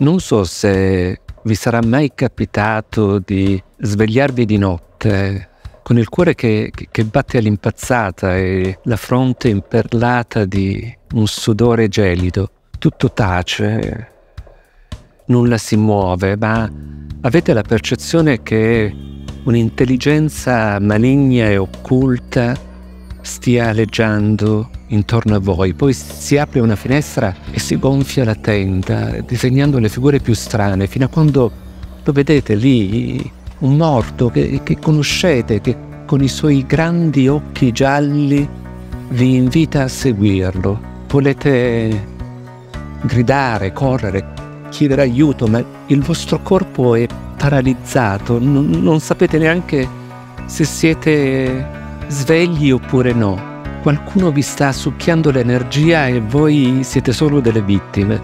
Non so se vi sarà mai capitato di svegliarvi di notte con il cuore che, che, batte all'impazzata e la fronte imperlata di un sudore gelido. Tutto tace, nulla si muove, ma avete la percezione che un'intelligenza maligna e occulta stia aleggiando intorno a voi, poi si apre una finestra e si gonfia la tenda, disegnando le figure più strane, fino a quando lo vedete lì, un morto che, che conoscete, che con i suoi grandi occhi gialli vi invita a seguirlo. Volete gridare, correre, chiedere aiuto, ma il vostro corpo è paralizzato, non, non sapete neanche se siete svegli oppure no, qualcuno vi sta succhiando l'energia e voi siete solo delle vittime.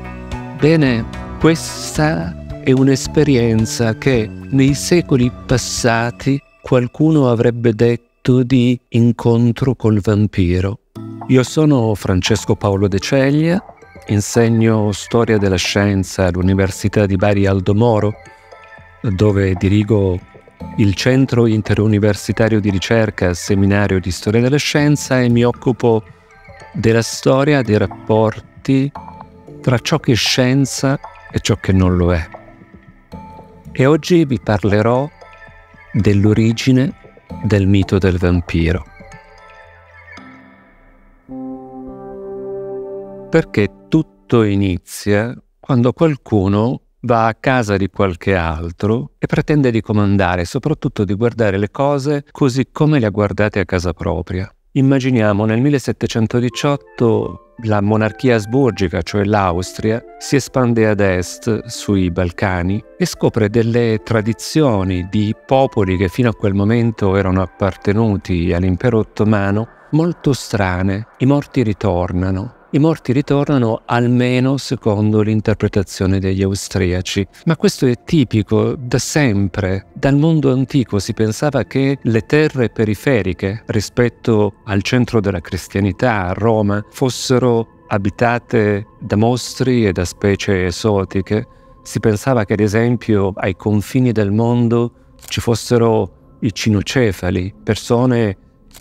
Bene, questa è un'esperienza che nei secoli passati qualcuno avrebbe detto di incontro col vampiro. Io sono Francesco Paolo De Ceglia, insegno storia della scienza all'Università di Bari Aldo Moro, dove dirigo il Centro Interuniversitario di Ricerca, Seminario di Storia della Scienza e mi occupo della storia dei rapporti tra ciò che è scienza e ciò che non lo è. E oggi vi parlerò dell'origine del mito del vampiro. Perché tutto inizia quando qualcuno va a casa di qualche altro e pretende di comandare soprattutto di guardare le cose così come le ha guardate a casa propria. Immaginiamo nel 1718 la monarchia asburgica, cioè l'Austria, si espande ad est sui Balcani e scopre delle tradizioni di popoli che fino a quel momento erano appartenuti all'impero ottomano molto strane. I morti ritornano, i morti ritornano almeno secondo l'interpretazione degli austriaci. Ma questo è tipico da sempre. Dal mondo antico si pensava che le terre periferiche rispetto al centro della cristianità, a Roma, fossero abitate da mostri e da specie esotiche. Si pensava che ad esempio ai confini del mondo ci fossero i cinocefali, persone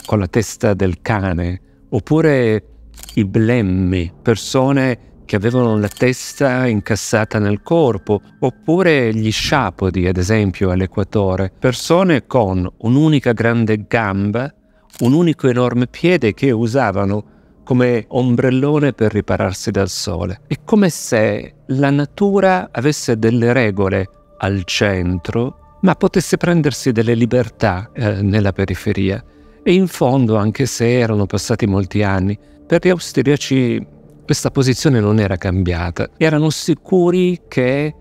con la testa del cane, oppure i blemmi, persone che avevano la testa incassata nel corpo, oppure gli sciapodi, ad esempio, all'Equatore, persone con un'unica grande gamba, un unico enorme piede che usavano come ombrellone per ripararsi dal sole. È come se la natura avesse delle regole al centro ma potesse prendersi delle libertà eh, nella periferia. E in fondo, anche se erano passati molti anni, per gli austriaci questa posizione non era cambiata. Erano sicuri che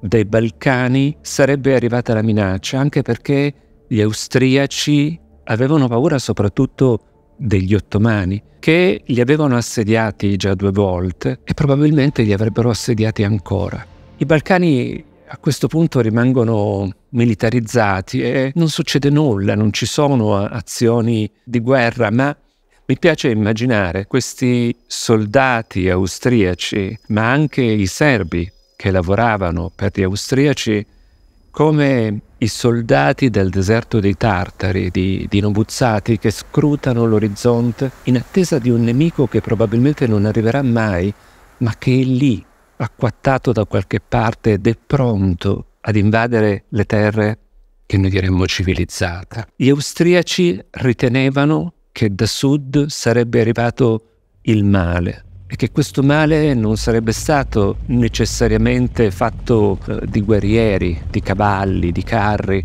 dai Balcani sarebbe arrivata la minaccia, anche perché gli austriaci avevano paura soprattutto degli ottomani, che li avevano assediati già due volte e probabilmente li avrebbero assediati ancora. I Balcani a questo punto rimangono militarizzati e non succede nulla, non ci sono azioni di guerra, ma mi piace immaginare questi soldati austriaci, ma anche i serbi che lavoravano per gli austriaci, come i soldati del deserto dei Tartari, di, di Nobuzzati, che scrutano l'orizzonte in attesa di un nemico che probabilmente non arriverà mai, ma che è lì, acquattato da qualche parte ed è pronto ad invadere le terre che noi diremmo civilizzate. Gli austriaci ritenevano che da sud sarebbe arrivato il male e che questo male non sarebbe stato necessariamente fatto eh, di guerrieri, di cavalli, di carri,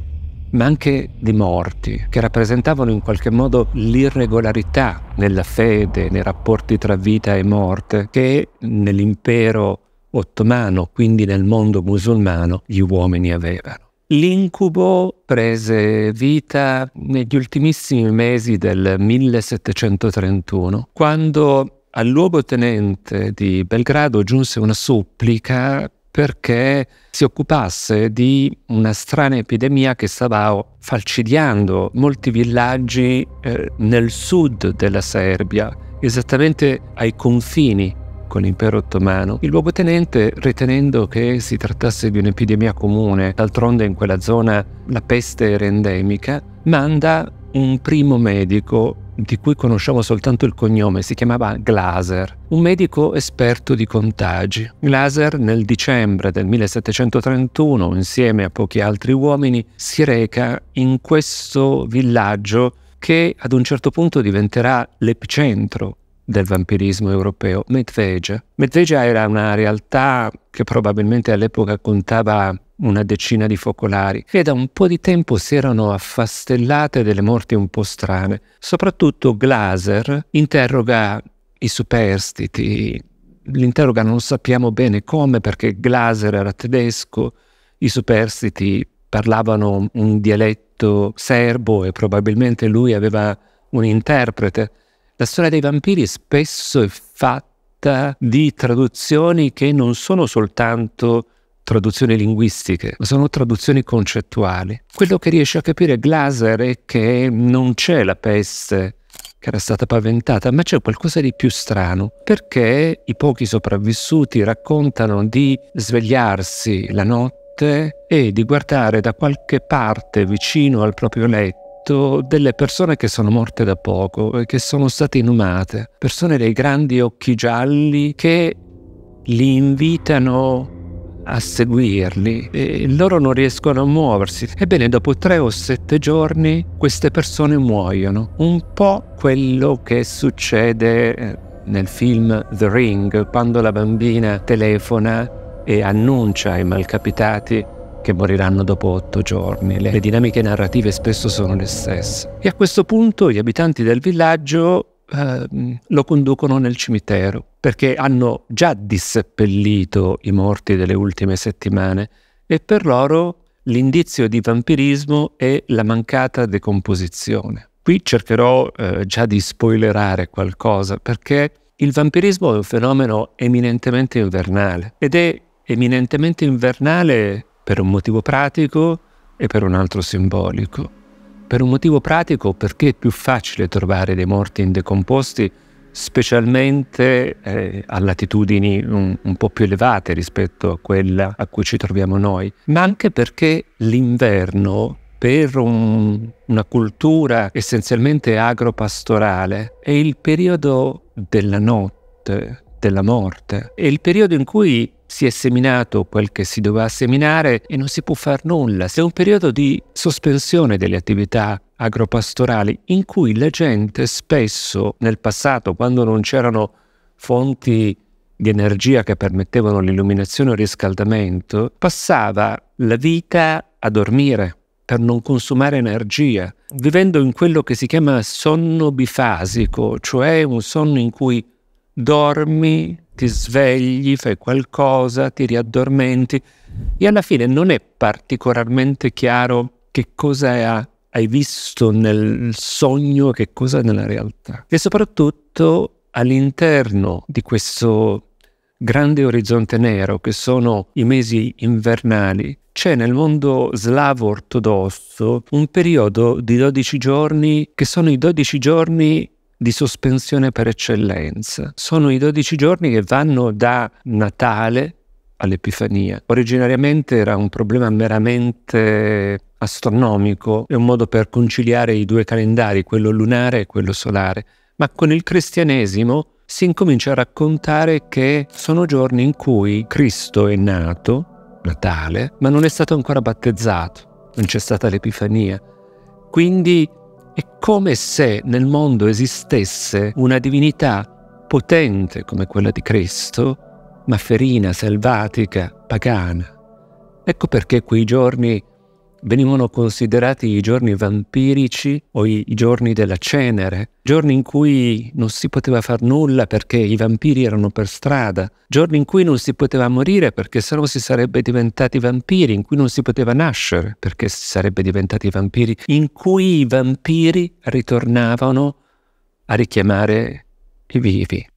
ma anche di morti, che rappresentavano in qualche modo l'irregolarità nella fede, nei rapporti tra vita e morte, che nell'impero ottomano, quindi nel mondo musulmano, gli uomini avevano. L'incubo prese vita negli ultimissimi mesi del 1731, quando al luogotenente di Belgrado giunse una supplica perché si occupasse di una strana epidemia che stava falcidiando molti villaggi eh, nel sud della Serbia, esattamente ai confini con l'impero ottomano, il luogotenente, ritenendo che si trattasse di un'epidemia comune, d'altronde in quella zona la peste era endemica, manda un primo medico di cui conosciamo soltanto il cognome, si chiamava Glaser, un medico esperto di contagi. Glaser nel dicembre del 1731, insieme a pochi altri uomini, si reca in questo villaggio che ad un certo punto diventerà l'epicentro del vampirismo europeo, Medvegia. Medvegia era una realtà che probabilmente all'epoca contava una decina di focolari, e da un po' di tempo si erano affastellate delle morti un po' strane. Soprattutto Glaser interroga i superstiti, l'interroga non sappiamo bene come perché Glaser era tedesco, i superstiti parlavano un dialetto serbo e probabilmente lui aveva un interprete la storia dei vampiri spesso è fatta di traduzioni che non sono soltanto traduzioni linguistiche, ma sono traduzioni concettuali. Quello che riesce a capire Glaser è che non c'è la peste che era stata paventata, ma c'è qualcosa di più strano, perché i pochi sopravvissuti raccontano di svegliarsi la notte e di guardare da qualche parte vicino al proprio letto scritto delle persone che sono morte da poco e eh, che sono state inumate, persone dei grandi occhi gialli che li invitano a seguirli e loro non riescono a muoversi. Ebbene, dopo tre o sette giorni queste persone muoiono. Un po' quello che succede eh, nel film The Ring, quando la bambina telefona e annuncia ai malcapitati che moriranno dopo otto giorni. Le, dinamiche narrative spesso sono le stesse. E a questo punto gli abitanti del villaggio eh, lo conducono nel cimitero, perché hanno già disseppellito i morti delle ultime settimane e per loro l'indizio di vampirismo è la mancata decomposizione. Qui cercherò eh, già di spoilerare qualcosa perché il vampirismo è un fenomeno eminentemente invernale ed è eminentemente invernale per un motivo pratico e per un altro simbolico. Per un motivo pratico perché è più facile trovare dei morti indecomposti, specialmente eh, a latitudini un, un po' più elevate rispetto a quella a cui ci troviamo noi, ma anche perché l'inverno per un, una cultura essenzialmente agropastorale è il periodo della notte, della morte. È il periodo in cui si è seminato quel che si doveva seminare e non si può far nulla. È un periodo di sospensione delle attività agropastorali in cui la gente spesso nel passato, quando non c'erano fonti di energia che permettevano l'illuminazione o il riscaldamento, passava la vita a dormire per non consumare energia, vivendo in quello che si chiama sonno bifasico, cioè un sonno in cui dormi, ti svegli, fai qualcosa, ti riaddormenti e alla fine non è particolarmente chiaro che cosa hai visto nel sogno, che cosa nella realtà. E soprattutto all'interno di questo grande orizzonte nero che sono i mesi invernali, c'è nel mondo slavo ortodosso un periodo di 12 giorni che sono i 12 giorni di sospensione per eccellenza. Sono i 12 giorni che vanno da Natale all'Epifania. Originariamente era un problema meramente astronomico, è un modo per conciliare i due calendari, quello lunare e quello solare, ma con il cristianesimo si incomincia a raccontare che sono giorni in cui Cristo è nato, Natale, ma non è stato ancora battezzato, non c'è stata l'Epifania. Quindi è come se nel mondo esistesse una divinità potente come quella di Cristo, ma ferina, selvatica, pagana. Ecco perché quei giorni venivano considerati i giorni vampirici o i, i giorni della cenere, giorni in cui non si poteva far nulla perché i vampiri erano per strada, giorni in cui non si poteva morire perché sennò si sarebbe diventati vampiri, in cui non si poteva nascere perché si sarebbe diventati vampiri, in cui i vampiri ritornavano a richiamare i vivi.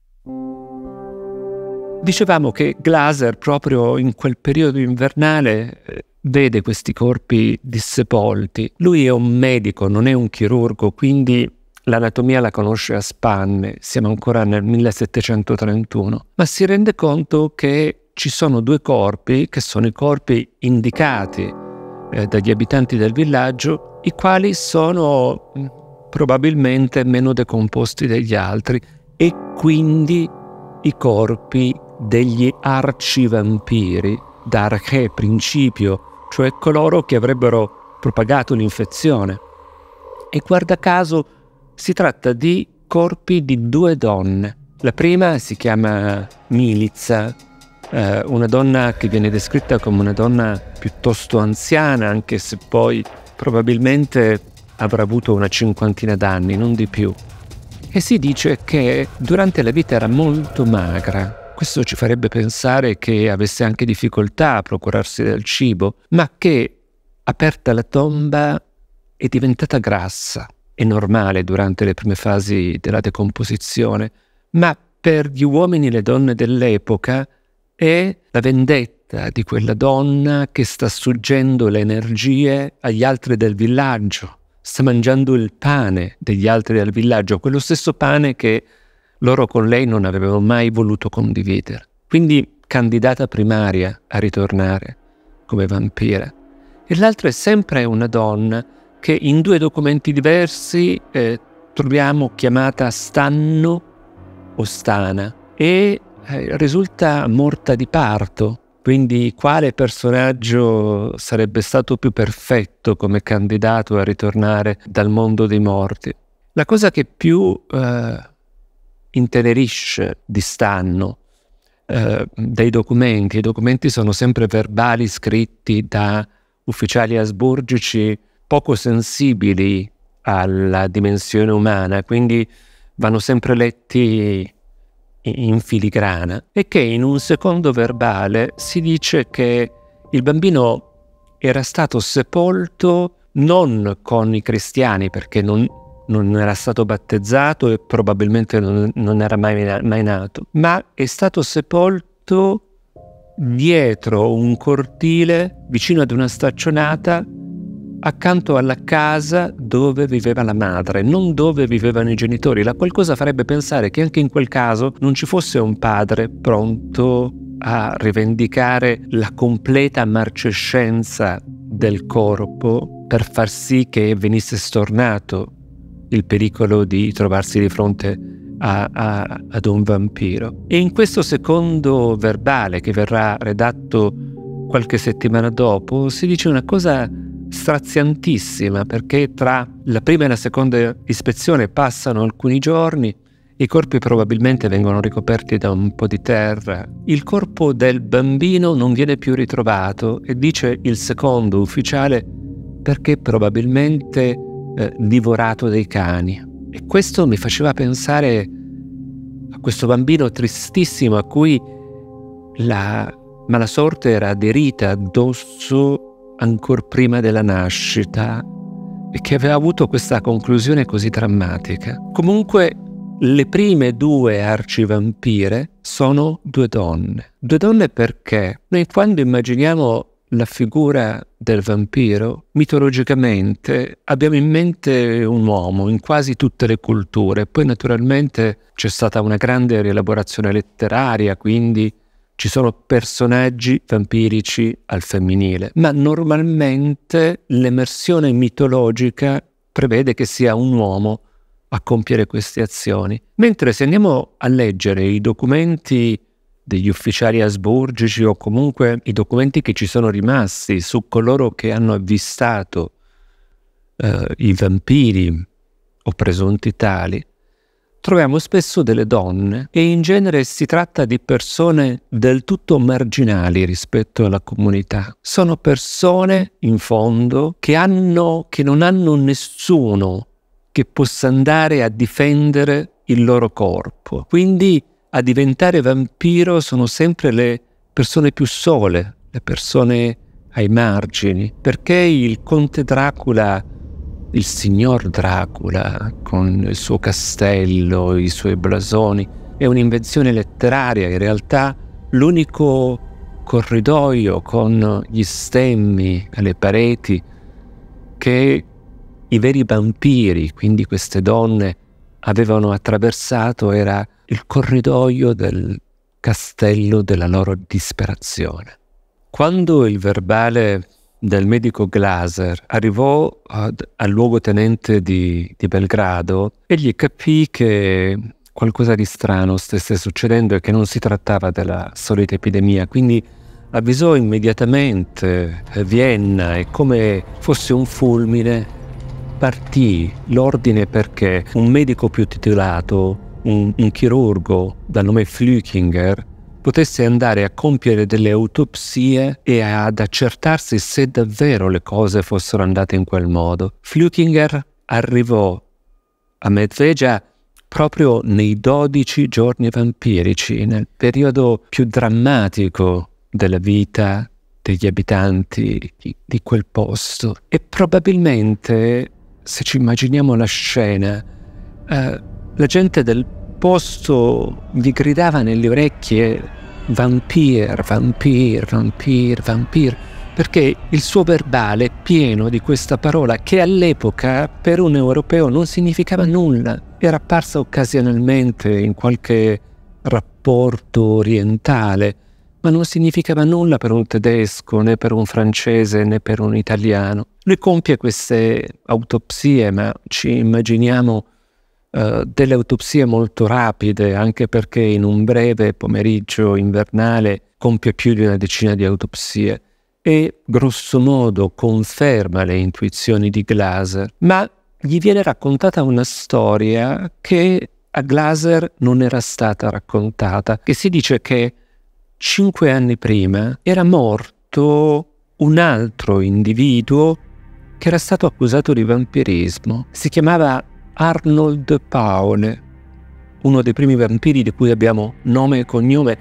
Dicevamo che Glaser proprio in quel periodo invernale eh, vede questi corpi dissepolti. Lui è un medico, non è un chirurgo, quindi l'anatomia la conosce a spanne, siamo ancora nel 1731, ma si rende conto che ci sono due corpi che sono i corpi indicati eh, dagli abitanti del villaggio, i quali sono mm, probabilmente meno decomposti degli altri e quindi i corpi degli arcivampiri, da archè principio, cioè coloro che avrebbero propagato l'infezione. E guarda caso si tratta di corpi di due donne. La prima si chiama Milizza, eh, una donna che viene descritta come una donna piuttosto anziana, anche se poi probabilmente avrà avuto una cinquantina d'anni, non di più. E si dice che durante la vita era molto magra, questo ci farebbe pensare che avesse anche difficoltà a procurarsi del cibo, ma che, aperta la tomba, è diventata grassa. È normale durante le prime fasi della decomposizione, ma per gli uomini e le donne dell'epoca è la vendetta di quella donna che sta suggendo le energie agli altri del villaggio, sta mangiando il pane degli altri del villaggio, quello stesso pane che loro con lei non avevano mai voluto condividere. Quindi candidata primaria a ritornare come vampira. E l'altra è sempre una donna che in due documenti diversi eh, troviamo chiamata Stanno o Stana e eh, risulta morta di parto. Quindi quale personaggio sarebbe stato più perfetto come candidato a ritornare dal mondo dei morti? La cosa che più eh, intenerisce di stanno eh, dei documenti. I documenti sono sempre verbali scritti da ufficiali asburgici poco sensibili alla dimensione umana, quindi vanno sempre letti in filigrana e che in un secondo verbale si dice che il bambino era stato sepolto non con i cristiani perché non, non era stato battezzato e probabilmente non, non era mai, mai nato, ma è stato sepolto dietro un cortile vicino ad una staccionata accanto alla casa dove viveva la madre, non dove vivevano i genitori. La qualcosa farebbe pensare che anche in quel caso non ci fosse un padre pronto a rivendicare la completa marcescenza del corpo per far sì che venisse stornato il pericolo di trovarsi di fronte a, a, ad un vampiro. E in questo secondo verbale che verrà redatto qualche settimana dopo si dice una cosa straziantissima perché tra la prima e la seconda ispezione passano alcuni giorni, i corpi probabilmente vengono ricoperti da un po' di terra. Il corpo del bambino non viene più ritrovato e dice il secondo ufficiale perché probabilmente eh, divorato dai cani. E questo mi faceva pensare a questo bambino tristissimo a cui la mala sorte era aderita addosso ancora prima della nascita e che aveva avuto questa conclusione così drammatica. Comunque le prime due arcivampire sono due donne. Due donne perché noi quando immaginiamo la figura del vampiro, mitologicamente abbiamo in mente un uomo in quasi tutte le culture, poi naturalmente c'è stata una grande rielaborazione letteraria, quindi ci sono personaggi vampirici al femminile, ma normalmente l'emersione mitologica prevede che sia un uomo a compiere queste azioni. Mentre se andiamo a leggere i documenti degli ufficiali asburgici o comunque i documenti che ci sono rimasti su coloro che hanno avvistato eh, i vampiri o presunti tali, troviamo spesso delle donne e in genere si tratta di persone del tutto marginali rispetto alla comunità. Sono persone, in fondo, che, hanno, che non hanno nessuno che possa andare a difendere il loro corpo. Quindi a diventare vampiro sono sempre le persone più sole, le persone ai margini, perché il conte Dracula, il signor Dracula, con il suo castello, i suoi blasoni, è un'invenzione letteraria, in realtà l'unico corridoio con gli stemmi alle pareti che i veri vampiri, quindi queste donne, avevano attraversato era il corridoio del castello della loro disperazione. Quando il verbale del medico Glaser arrivò ad, al luogotenente di, di Belgrado, egli capì che qualcosa di strano stesse succedendo e che non si trattava della solita epidemia, quindi avvisò immediatamente eh, Vienna e come fosse un fulmine partì l'ordine perché un medico più titolato un, un chirurgo dal nome Flüchinger potesse andare a compiere delle autopsie e ad accertarsi se davvero le cose fossero andate in quel modo. Flüchinger arrivò a Medvegia proprio nei 12 giorni vampirici, nel periodo più drammatico della vita degli abitanti di, di quel posto. E probabilmente, se ci immaginiamo la scena, eh, la gente del posto gli gridava nelle orecchie vampir, vampir, vampir, vampir, perché il suo verbale è pieno di questa parola che all'epoca per un europeo non significava nulla, era apparsa occasionalmente in qualche rapporto orientale, ma non significava nulla per un tedesco, né per un francese, né per un italiano. Lui compie queste autopsie, ma ci immaginiamo eh, delle autopsie molto rapide, anche perché in un breve pomeriggio invernale compie più di una decina di autopsie e grosso modo conferma le intuizioni di Glaser, ma gli viene raccontata una storia che a Glaser non era stata raccontata, che si dice che cinque anni prima era morto un altro individuo che era stato accusato di vampirismo. Si chiamava Arnold Paone, uno dei primi vampiri di cui abbiamo nome e cognome,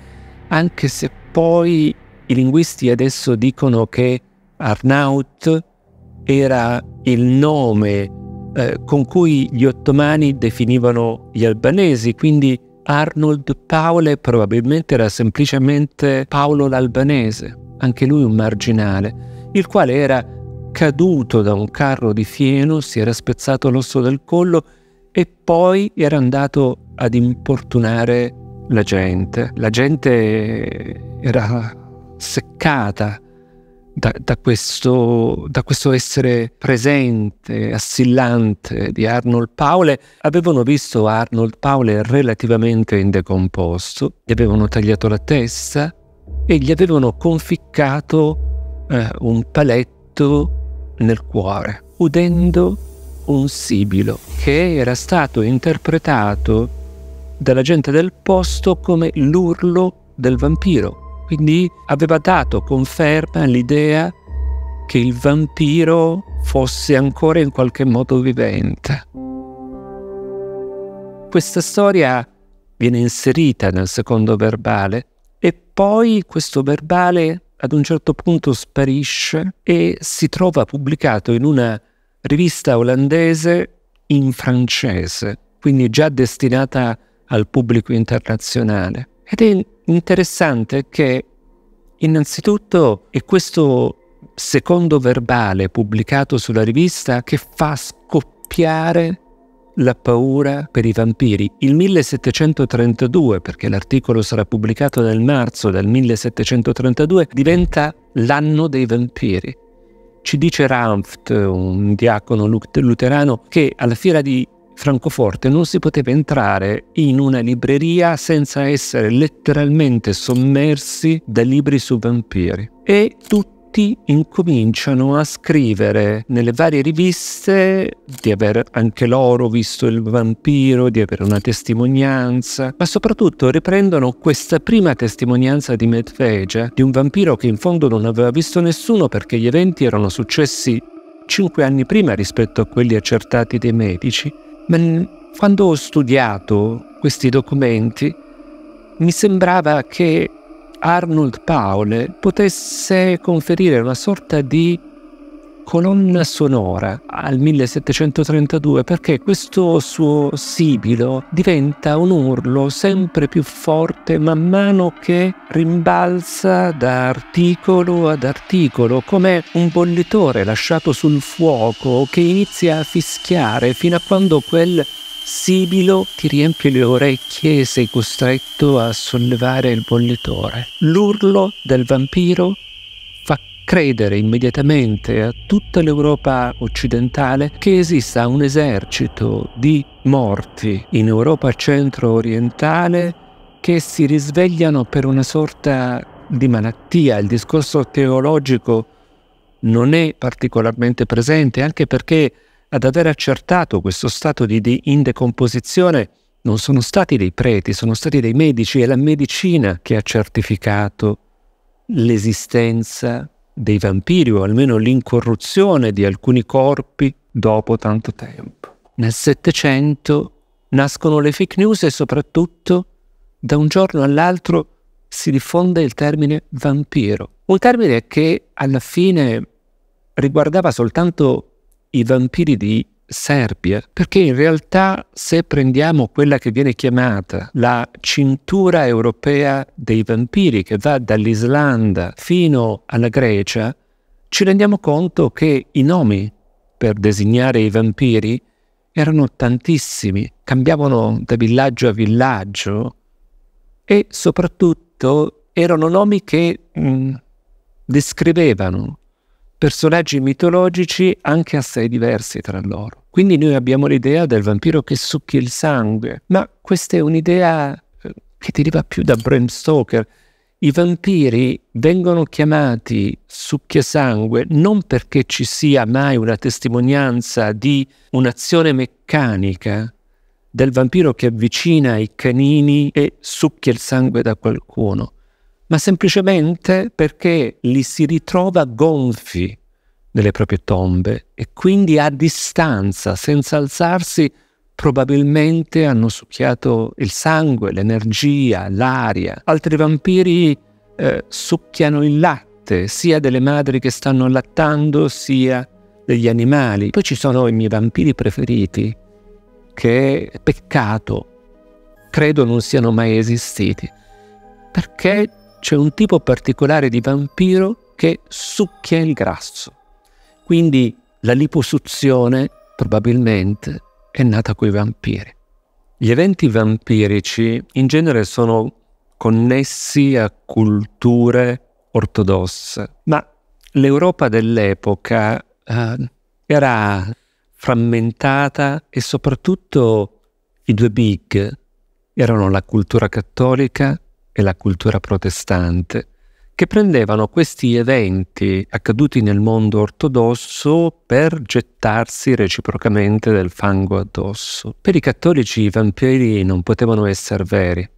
anche se poi i linguisti adesso dicono che Arnaut era il nome eh, con cui gli ottomani definivano gli albanesi, quindi Arnold Paole probabilmente era semplicemente Paolo l'albanese, anche lui un marginale, il quale era caduto da un carro di fieno, si era spezzato l'osso del collo e poi era andato ad importunare la gente. La gente era seccata da, da, questo, da, questo, essere presente, assillante di Arnold Paule. Avevano visto Arnold Paule relativamente indecomposto, gli avevano tagliato la testa e gli avevano conficcato eh, un paletto nel cuore, udendo un sibilo che era stato interpretato dalla gente del posto come l'urlo del vampiro. Quindi aveva dato conferma all'idea che il vampiro fosse ancora in qualche modo vivente. Questa storia viene inserita nel secondo verbale e poi questo verbale ad un certo punto sparisce e si trova pubblicato in una rivista olandese in francese, quindi già destinata al pubblico internazionale. Ed è interessante che innanzitutto è questo secondo verbale pubblicato sulla rivista che fa scoppiare la paura per i vampiri. Il 1732, perché l'articolo sarà pubblicato nel marzo del 1732, diventa l'anno dei vampiri. Ci dice Ranft, un diacono luterano, che alla fiera di Francoforte non si poteva entrare in una libreria senza essere letteralmente sommersi da libri su vampiri. E tutti tutti incominciano a scrivere nelle varie riviste di aver anche loro visto il vampiro, di avere una testimonianza, ma soprattutto riprendono questa prima testimonianza di Medveja, di un vampiro che in fondo non aveva visto nessuno perché gli eventi erano successi cinque anni prima rispetto a quelli accertati dai medici, ma quando ho studiato questi documenti mi sembrava che Arnold Paul potesse conferire una sorta di colonna sonora al 1732 perché questo suo sibilo diventa un urlo sempre più forte man mano che rimbalza da articolo ad articolo come un bollitore lasciato sul fuoco che inizia a fischiare fino a quando quel sibilo ti riempie le orecchie e sei costretto a sollevare il bollitore. L'urlo del vampiro fa credere immediatamente a tutta l'Europa occidentale che esista un esercito di morti in Europa centro-orientale che si risvegliano per una sorta di malattia. Il discorso teologico non è particolarmente presente, anche perché ad aver accertato questo stato di, indecomposizione non sono stati dei preti, sono stati dei medici, è la medicina che ha certificato l'esistenza dei vampiri o almeno l'incorruzione di alcuni corpi dopo tanto tempo. Nel Settecento nascono le fake news e soprattutto da un giorno all'altro si diffonde il termine vampiro, un termine che alla fine riguardava soltanto i vampiri di Serbia, perché in realtà se prendiamo quella che viene chiamata la cintura europea dei vampiri, che va dall'Islanda fino alla Grecia, ci rendiamo conto che i nomi per designare i vampiri erano tantissimi, cambiavano da villaggio a villaggio e soprattutto erano nomi che mh, mm, descrivevano personaggi mitologici anche assai diversi tra loro. Quindi noi abbiamo l'idea del vampiro che succhia il sangue, ma questa è un'idea eh, che deriva più da Bram Stoker. I vampiri vengono chiamati sangue non perché ci sia mai una testimonianza di un'azione meccanica del vampiro che avvicina i canini e succhia il sangue da qualcuno, ma semplicemente perché li si ritrova gonfi nelle proprie tombe e quindi a distanza, senza alzarsi, probabilmente hanno succhiato il sangue, l'energia, l'aria. Altri vampiri eh, succhiano il latte, sia delle madri che stanno allattando, sia degli animali. Poi ci sono i miei vampiri preferiti, che peccato, credo non siano mai esistiti, perché c'è un tipo particolare di vampiro che succhia il grasso. Quindi la liposuzione probabilmente è nata coi vampiri. Gli eventi vampirici in genere sono connessi a culture ortodosse, ma l'Europa dell'epoca eh, era frammentata e soprattutto i due big erano la cultura cattolica e la cultura protestante, che prendevano questi eventi accaduti nel mondo ortodosso per gettarsi reciprocamente del fango addosso. Per i cattolici i vampiri non potevano essere veri,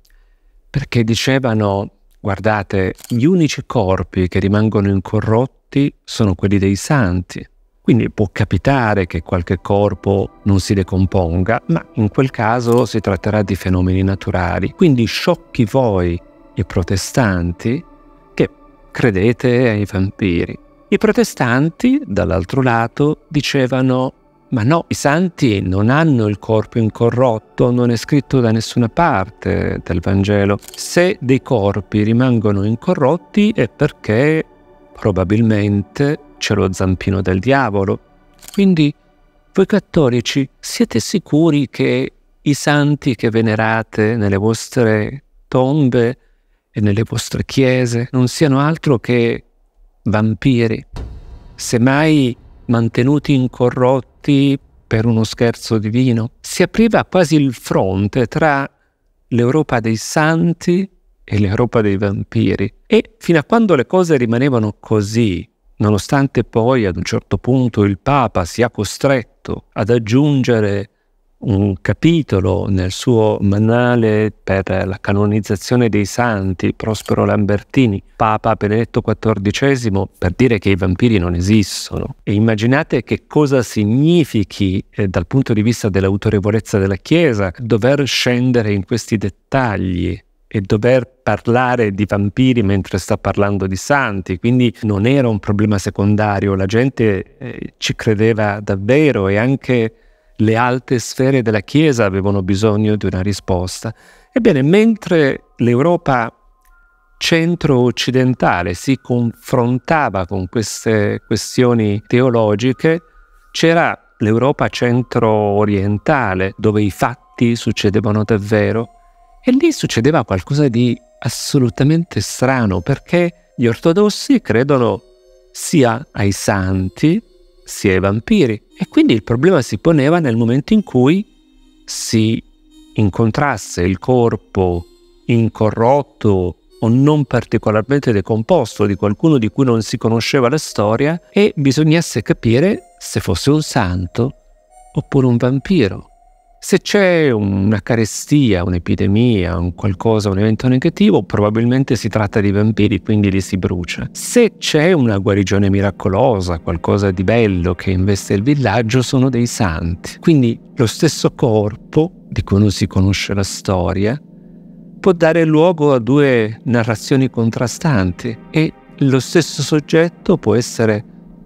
perché dicevano, guardate, gli unici corpi che rimangono incorrotti sono quelli dei santi. Quindi può capitare che qualche corpo non si decomponga, ma in quel caso si tratterà di fenomeni naturali. Quindi sciocchi voi i protestanti che credete ai vampiri. I protestanti, dall'altro lato, dicevano ma no, i santi non hanno il corpo incorrotto, non è scritto da nessuna parte del Vangelo. Se dei corpi rimangono incorrotti è perché probabilmente c'è lo zampino del diavolo. Quindi voi cattolici siete sicuri che i santi che venerate nelle vostre tombe e nelle vostre chiese non siano altro che vampiri, semmai mantenuti incorrotti per uno scherzo divino. Si apriva quasi il fronte tra l'Europa dei santi e l'Europa dei vampiri. E fino a quando le cose rimanevano così, nonostante poi ad un certo punto il Papa sia costretto ad aggiungere un capitolo nel suo manuale per la canonizzazione dei santi, Prospero Lambertini, Papa Benedetto XIV, per dire che i vampiri non esistono. E immaginate che cosa significhi eh, dal punto di vista dell'autorevolezza della Chiesa dover scendere in questi dettagli e dover parlare di vampiri mentre sta parlando di santi, quindi non era un problema secondario, la gente eh, ci credeva davvero e anche le alte sfere della Chiesa avevano bisogno di una risposta. Ebbene, mentre l'Europa centro-occidentale si confrontava con queste questioni teologiche, c'era l'Europa centro-orientale dove i fatti succedevano davvero e lì succedeva qualcosa di assolutamente strano perché gli ortodossi credono sia ai santi sia i vampiri. E quindi il problema si poneva nel momento in cui si incontrasse il corpo incorrotto o non particolarmente decomposto di qualcuno di cui non si conosceva la storia e bisognasse capire se fosse un santo oppure un vampiro. Se c'è una carestia, un'epidemia, un qualcosa, un evento negativo, probabilmente si tratta di vampiri, quindi li si brucia. Se c'è una guarigione miracolosa, qualcosa di bello che investe il villaggio, sono dei santi. Quindi lo stesso corpo, di cui non si conosce la storia, può dare luogo a due narrazioni contrastanti e lo stesso soggetto può essere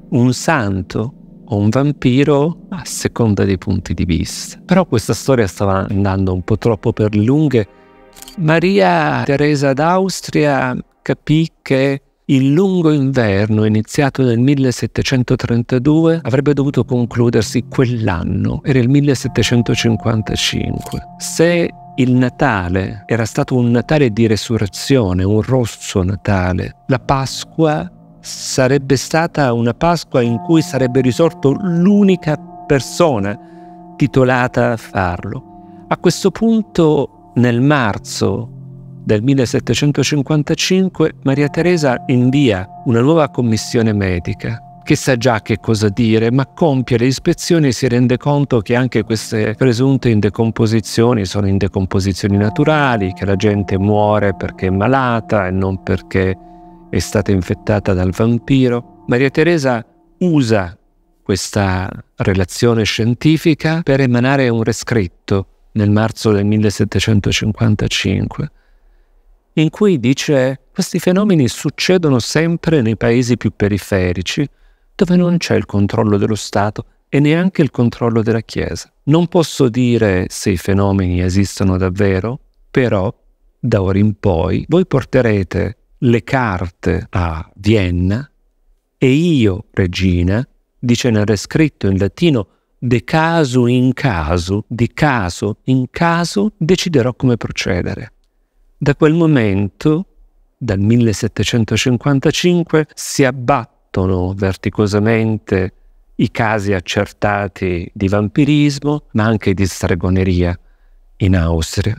un santo o un vampiro a seconda dei punti di vista. Però questa storia stava andando un po' troppo per lunghe. Maria Teresa d'Austria capì che il lungo inverno iniziato nel 1732 avrebbe dovuto concludersi quell'anno, era il 1755. Se il Natale era stato un Natale di resurrezione, un rosso Natale, la Pasqua sarebbe stata una Pasqua in cui sarebbe risorto l'unica persona titolata a farlo. A questo punto, nel marzo del 1755, Maria Teresa invia una nuova commissione medica che sa già che cosa dire, ma compie le ispezioni e si rende conto che anche queste presunte indecomposizioni sono indecomposizioni naturali, che la gente muore perché è malata e non perché è stata infettata dal vampiro. Maria Teresa usa questa relazione scientifica per emanare un rescritto nel marzo del 1755, in cui dice questi fenomeni succedono sempre nei paesi più periferici, dove non c'è il controllo dello Stato e neanche il controllo della Chiesa. Non posso dire se i fenomeni esistono davvero, però da ora in poi voi porterete le carte a Vienna e io, regina, dice nel scritto in latino, de caso in caso, di caso in caso, deciderò come procedere. Da quel momento, dal 1755, si abbattono verticosamente i casi accertati di vampirismo, ma anche di stregoneria in Austria.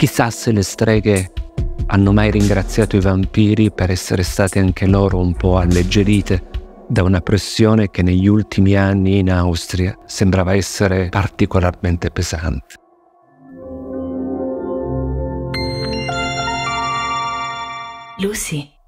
Chissà se le streghe hanno mai ringraziato i vampiri per essere state anche loro un po' alleggerite da una pressione che negli ultimi anni in Austria sembrava essere particolarmente pesante. Lucy.